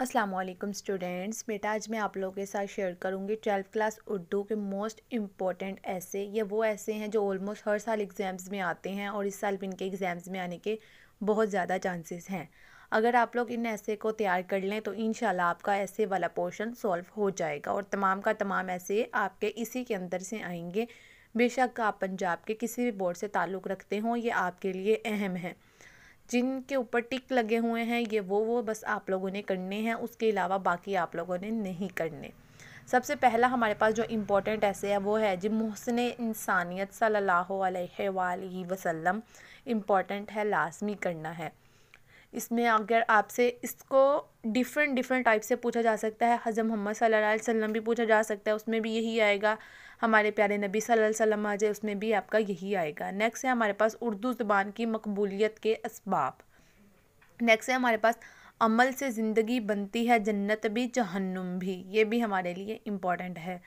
Aslam students बेटा आज मैं आप लोगों के साथ शेयर करूँगी ट्वेल्थ क्लास उर्दू के मोस्ट इम्पॉर्टेंट ऐसे ये वो ऐसे हैं जो ऑलमोस्ट हर साल एग्ज़ाम्स में आते हैं और इस साल भी इनके एग्ज़ाम्स में आने के बहुत ज़्यादा चांसेस हैं अगर आप लोग इन ऐसे को तैयार कर लें तो इन आपका ऐसे वाला पोर्शन सॉल्व हो जाएगा और तमाम का तमाम ऐसे आपके इसी के अंदर से आएंगे बेशक आप पंजाब के किसी भी बोर्ड से ताल्लुक़ रखते हों ये आपके लिए अहम है जिनके ऊपर टिक लगे हुए हैं ये वो वो बस आप लोगों ने करने हैं उसके अलावा बाकी आप लोगों ने नहीं करने सबसे पहला हमारे पास जो इम्पोर्टेंट ऐसे है वो है जी मोहसिन इंसानियत सल्ला अलैहि वसल्लम इम्पॉर्टेंट है लाजमी करना है इसमें अगर आपसे इसको डिफरेंट डिफरेंट टाइप से पूछा जा सकता है हज़म मोहम्मद सल्लल्लाहु अलैहि वसल्लम भी पूछा जा सकता है उसमें भी यही आएगा हमारे प्यारे नबी सल्लल्लाहु अलैहि वसल्लम आ जाए उसमें भी आपका यही आएगा नेक्स्ट है हमारे पास उर्दू ज़बान की मकबूलियत के इसबाब नेक्स्ट है हमारे पास अमल से ज़िंदगी बनती है जन्नत भी जहन्नुम भी ये भी हमारे लिए इम्पॉर्टेंट है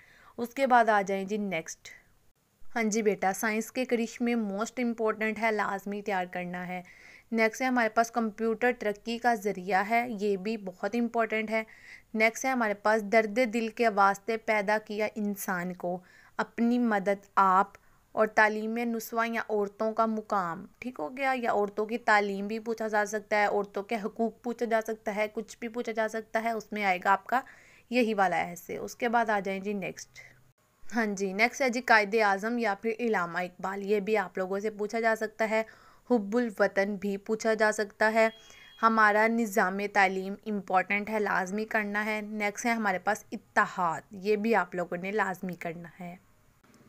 उसके बाद आ जाए जी नेक्स्ट हाँ जी बेटा साइंस के करिश में मोस्ट इम्पॉर्टेंट है लाजमी तैयार करना है नेक्स्ट है हमारे पास कंप्यूटर तरक्की का ज़रिया है ये भी बहुत इम्पॉर्टेंट है नेक्स्ट है हमारे पास दर्द दिल के वास्ते पैदा किया इंसान को अपनी मदद आप और तालीम नस्वा या औरतों का मुकाम ठीक हो गया या औरतों की तालीम भी पूछा जा सकता है औरतों के हकूक़ पूछा जा सकता है कुछ भी पूछा जा सकता है उसमें आएगा आपका यही वाला ऐसे उसके बाद आ जाए जी नेक्स्ट हाँ जी नेक्स्ट है जी कायद आज़म या फिर इलामा इकबाल ये भी आप लोगों से पूछा जा सकता है हुब्बुल वतन भी पूछा जा सकता है हमारा निज़ाम तालीम इम्पॉर्टेंट है लाजमी करना है नेक्स्ट है हमारे पास इतिहाद ये भी आप लोगों ने लाजमी करना है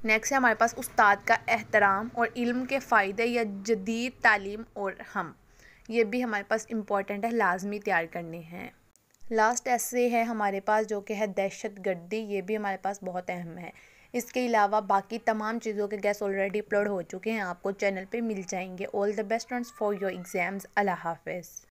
नेक्स्ट है हमारे पास उस्ताद का एहतराम और इल्म के फ़ायदे या जदीद तालीम और हम ये भी हमारे पास इम्पॉर्टेंट है लाजमी तैयार करने हैं लास्ट ऐसे है हमारे पास जो कि है दहशत गर्दी ये भी हमारे पास बहुत अहम है इसके अलावा बाकी तमाम चीज़ों के गैस ऑलरेडी अपलोड हो चुके हैं आपको चैनल पे मिल जाएंगे all the best friends for your exams अल्लाह हाफिज़